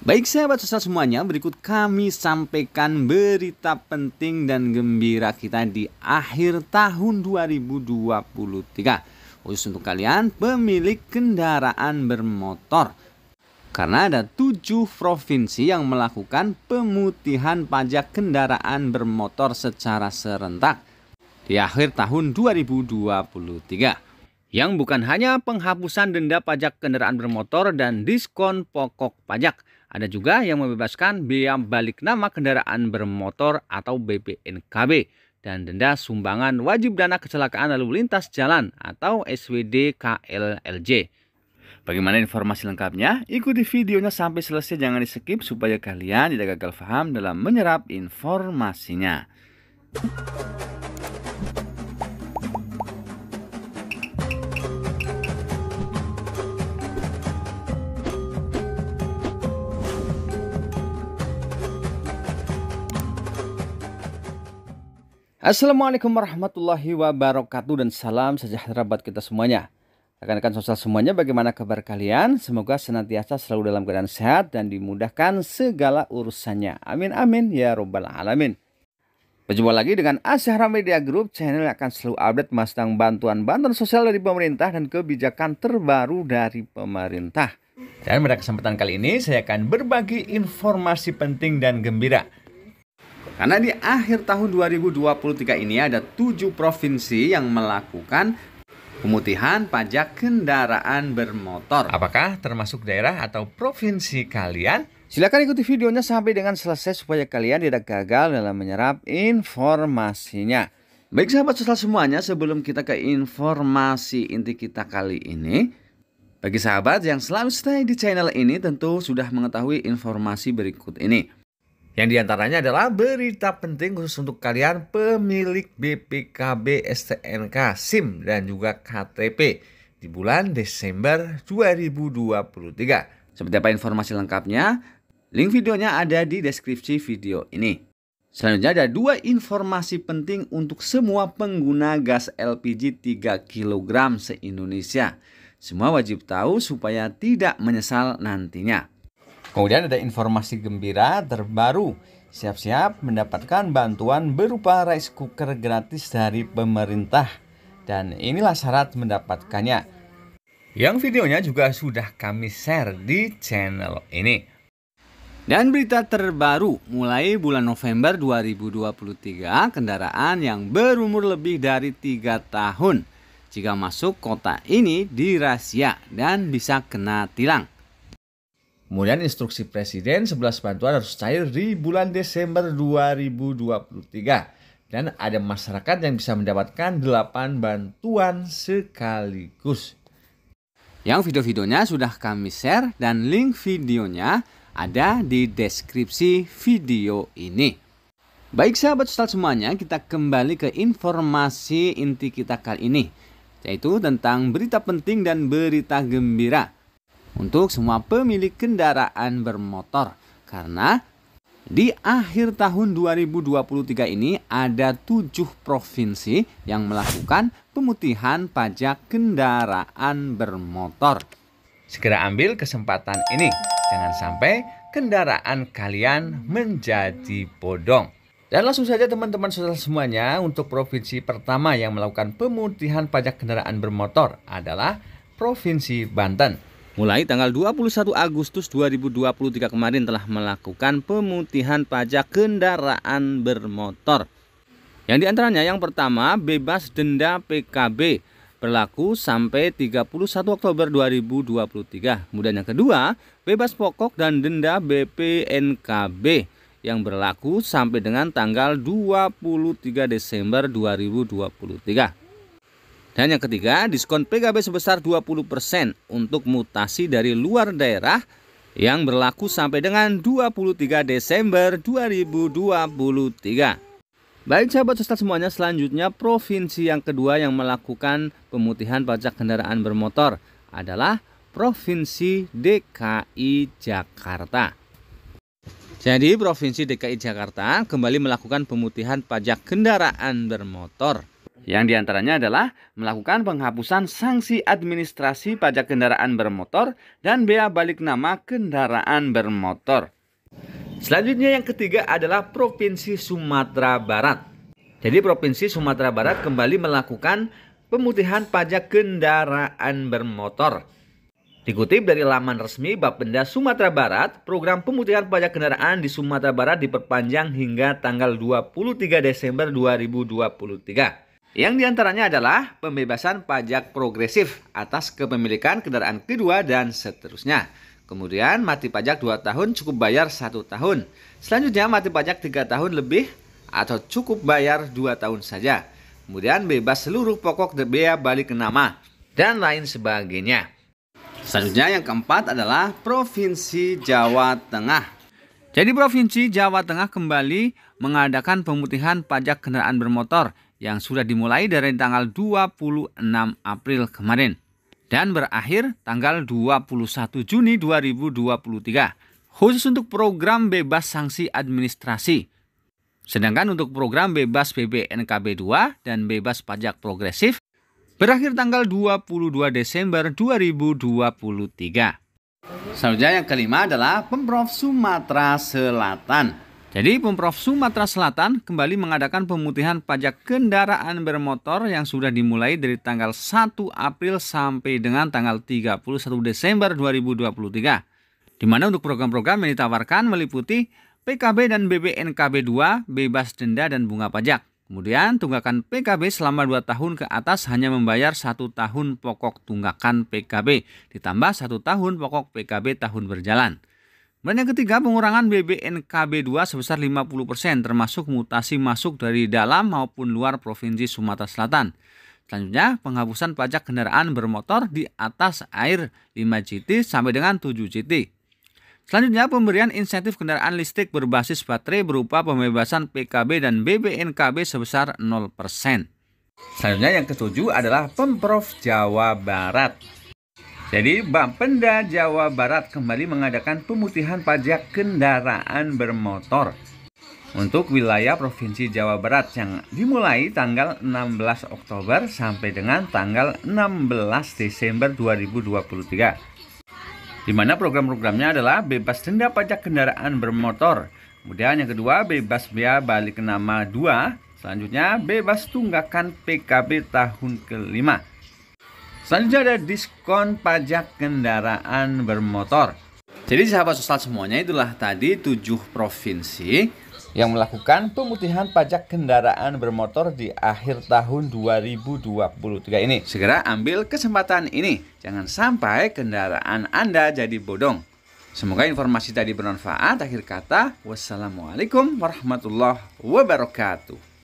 Baik sahabat sosial semuanya, berikut kami sampaikan berita penting dan gembira kita di akhir tahun 2023. Khusus untuk kalian pemilik kendaraan bermotor. Karena ada tujuh provinsi yang melakukan pemutihan pajak kendaraan bermotor secara serentak di akhir tahun 2023 yang bukan hanya penghapusan denda pajak kendaraan bermotor dan diskon pokok pajak, ada juga yang membebaskan biaya balik nama kendaraan bermotor atau BPNKB dan denda sumbangan wajib dana kecelakaan lalu lintas jalan atau SWD KLLJ. Bagaimana informasi lengkapnya? Ikuti videonya sampai selesai jangan di skip supaya kalian tidak gagal paham dalam menyerap informasinya. Assalamualaikum warahmatullahi wabarakatuh dan salam sejahtera buat kita semuanya. Rekan-rekan sosial semuanya bagaimana kabar kalian? Semoga senantiasa selalu dalam keadaan sehat dan dimudahkan segala urusannya. Amin amin ya robbal alamin. Berjumpa lagi dengan Asyhara Media Group, channel yang akan selalu update mas tentang bantuan-bantuan sosial dari pemerintah dan kebijakan terbaru dari pemerintah. Dan pada kesempatan kali ini saya akan berbagi informasi penting dan gembira karena di akhir tahun 2023 ini ada tujuh provinsi yang melakukan pemutihan pajak kendaraan bermotor. Apakah termasuk daerah atau provinsi kalian? Silahkan ikuti videonya sampai dengan selesai supaya kalian tidak gagal dalam menyerap informasinya. Baik sahabat sosial semuanya, sebelum kita ke informasi inti kita kali ini, bagi sahabat yang selalu stay di channel ini tentu sudah mengetahui informasi berikut ini. Yang diantaranya adalah berita penting khusus untuk kalian pemilik BPKB, STNK, SIM, dan juga KTP di bulan Desember 2023. Seperti apa informasi lengkapnya? Link videonya ada di deskripsi video ini. Selanjutnya ada dua informasi penting untuk semua pengguna gas LPG 3 kg se-Indonesia. Semua wajib tahu supaya tidak menyesal nantinya. Kemudian ada informasi gembira terbaru. Siap-siap mendapatkan bantuan berupa rice cooker gratis dari pemerintah. Dan inilah syarat mendapatkannya. Yang videonya juga sudah kami share di channel ini. Dan berita terbaru, mulai bulan November 2023, kendaraan yang berumur lebih dari 3 tahun jika masuk kota ini dirahasia dan bisa kena tilang. Kemudian instruksi presiden 11 bantuan harus cair di bulan Desember 2023. Dan ada masyarakat yang bisa mendapatkan 8 bantuan sekaligus. Yang video-videonya sudah kami share dan link videonya ada di deskripsi video ini. Baik sahabat Ustaz semuanya, kita kembali ke informasi inti kita kali ini, yaitu tentang berita penting dan berita gembira untuk semua pemilik kendaraan bermotor karena di akhir tahun 2023 ini ada tujuh provinsi yang melakukan pemutihan pajak kendaraan bermotor. Segera ambil kesempatan ini, jangan sampai kendaraan kalian menjadi bodong. Dan langsung saja teman-teman saudara semuanya untuk provinsi pertama yang melakukan pemutihan pajak kendaraan bermotor adalah Provinsi Banten mulai tanggal 21 Agustus 2023 kemarin telah melakukan pemutihan pajak kendaraan bermotor. Yang diantaranya yang pertama bebas denda PKB berlaku sampai 31 Oktober 2023. Kemudian yang kedua bebas pokok dan denda BPNKB yang berlaku sampai dengan tanggal 23 Desember 2023. Dan yang ketiga, diskon PKB sebesar 20% untuk mutasi dari luar daerah yang berlaku sampai dengan 23 Desember 2023. Baik sahabat sesat semuanya, selanjutnya provinsi yang kedua yang melakukan pemutihan pajak kendaraan bermotor adalah Provinsi DKI Jakarta. Jadi Provinsi DKI Jakarta kembali melakukan pemutihan pajak kendaraan bermotor. Yang diantaranya adalah melakukan penghapusan sanksi administrasi pajak kendaraan bermotor dan bea balik nama kendaraan bermotor. Selanjutnya yang ketiga adalah Provinsi Sumatera Barat. Jadi Provinsi Sumatera Barat kembali melakukan pemutihan pajak kendaraan bermotor. Dikutip dari laman resmi Bapenda Sumatera Barat, program pemutihan pajak kendaraan di Sumatera Barat diperpanjang hingga tanggal 23 Desember 2023. Yang diantaranya adalah pembebasan pajak progresif atas kepemilikan kendaraan kedua dan seterusnya. Kemudian mati pajak 2 tahun cukup bayar 1 tahun. Selanjutnya mati pajak 3 tahun lebih atau cukup bayar 2 tahun saja. Kemudian bebas seluruh pokok bea balik nama dan lain sebagainya. Selanjutnya yang keempat adalah Provinsi Jawa Tengah. Jadi Provinsi Jawa Tengah kembali mengadakan pemutihan pajak kendaraan bermotor yang sudah dimulai dari tanggal 26 April kemarin dan berakhir tanggal 21 Juni 2023 khusus untuk program bebas sanksi administrasi. Sedangkan untuk program bebas BPNKB 2 dan bebas pajak progresif berakhir tanggal 22 Desember 2023. Selanjutnya yang kelima adalah Pemprov Sumatera Selatan. Jadi Pemprov Sumatera Selatan kembali mengadakan pemutihan pajak kendaraan bermotor yang sudah dimulai dari tanggal 1 April sampai dengan tanggal 31 Desember 2023. Di mana untuk program-program yang ditawarkan meliputi PKB dan BBNKB 2 bebas denda dan bunga pajak. Kemudian tunggakan PKB selama 2 tahun ke atas hanya membayar satu tahun pokok tunggakan PKB ditambah satu tahun pokok PKB tahun berjalan. Kemudian yang ketiga, pengurangan BBNKB2 sebesar 50% termasuk mutasi masuk dari dalam maupun luar Provinsi Sumatera Selatan. Selanjutnya, penghapusan pajak kendaraan bermotor di atas air 5 GT sampai dengan 7 GT. Selanjutnya, pemberian insentif kendaraan listrik berbasis baterai berupa pembebasan PKB dan BBNKB sebesar 0%. Selanjutnya yang ketujuh adalah Pemprov Jawa Barat. Jadi, Bapenda Jawa Barat kembali mengadakan pemutihan pajak kendaraan bermotor untuk wilayah Provinsi Jawa Barat yang dimulai tanggal 16 Oktober sampai dengan tanggal 16 Desember 2023. Di mana program-programnya adalah bebas denda pajak kendaraan bermotor, kemudian yang kedua bebas bea balik nama 2, selanjutnya bebas tunggakan PKB tahun kelima, Selanjutnya ada diskon pajak kendaraan bermotor. Jadi sahabat sosial semuanya itulah tadi tujuh provinsi yang melakukan pemutihan pajak kendaraan bermotor di akhir tahun 2023 ini. Segera ambil kesempatan ini. Jangan sampai kendaraan Anda jadi bodong. Semoga informasi tadi bermanfaat. Akhir kata, wassalamualaikum warahmatullahi wabarakatuh.